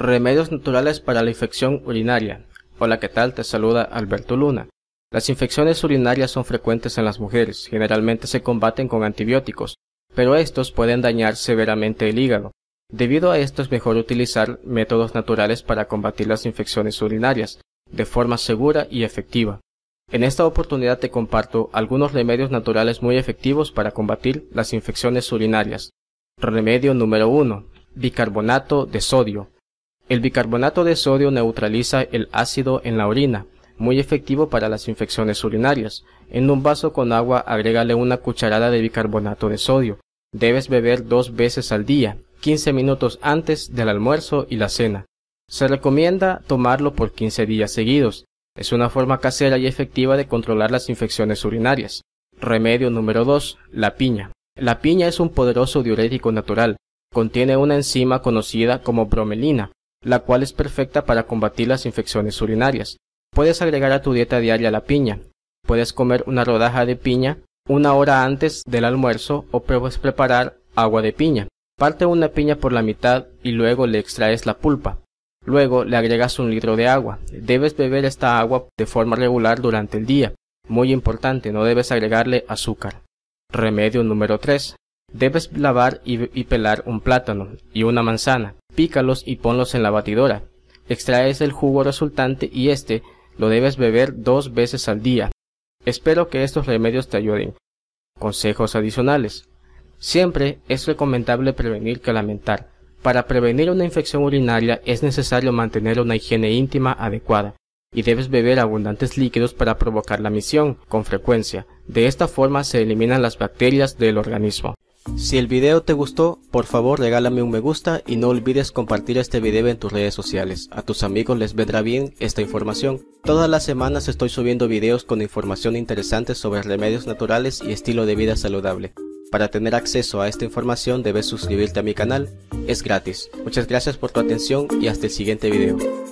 Remedios naturales para la infección urinaria. Hola, ¿qué tal? Te saluda Alberto Luna. Las infecciones urinarias son frecuentes en las mujeres, generalmente se combaten con antibióticos, pero estos pueden dañar severamente el hígado. Debido a esto es mejor utilizar métodos naturales para combatir las infecciones urinarias, de forma segura y efectiva. En esta oportunidad te comparto algunos remedios naturales muy efectivos para combatir las infecciones urinarias. Remedio número 1. Bicarbonato de sodio. El bicarbonato de sodio neutraliza el ácido en la orina, muy efectivo para las infecciones urinarias. En un vaso con agua agrégale una cucharada de bicarbonato de sodio. Debes beber dos veces al día, 15 minutos antes del almuerzo y la cena. Se recomienda tomarlo por 15 días seguidos. Es una forma casera y efectiva de controlar las infecciones urinarias. Remedio número 2. La piña. La piña es un poderoso diurético natural. Contiene una enzima conocida como bromelina, la cual es perfecta para combatir las infecciones urinarias. Puedes agregar a tu dieta diaria la piña. Puedes comer una rodaja de piña una hora antes del almuerzo o puedes preparar agua de piña. Parte una piña por la mitad y luego le extraes la pulpa. Luego le agregas un litro de agua. Debes beber esta agua de forma regular durante el día. Muy importante, no debes agregarle azúcar. Remedio número 3. Debes lavar y, y pelar un plátano y una manzana pícalos y ponlos en la batidora. Extraes el jugo resultante y este lo debes beber dos veces al día. Espero que estos remedios te ayuden. Consejos adicionales. Siempre es recomendable prevenir que lamentar. Para prevenir una infección urinaria es necesario mantener una higiene íntima adecuada y debes beber abundantes líquidos para provocar la misión con frecuencia. De esta forma se eliminan las bacterias del organismo. Si el video te gustó, por favor regálame un me gusta y no olvides compartir este video en tus redes sociales. A tus amigos les vendrá bien esta información. Todas las semanas estoy subiendo videos con información interesante sobre remedios naturales y estilo de vida saludable. Para tener acceso a esta información debes suscribirte a mi canal, es gratis. Muchas gracias por tu atención y hasta el siguiente video.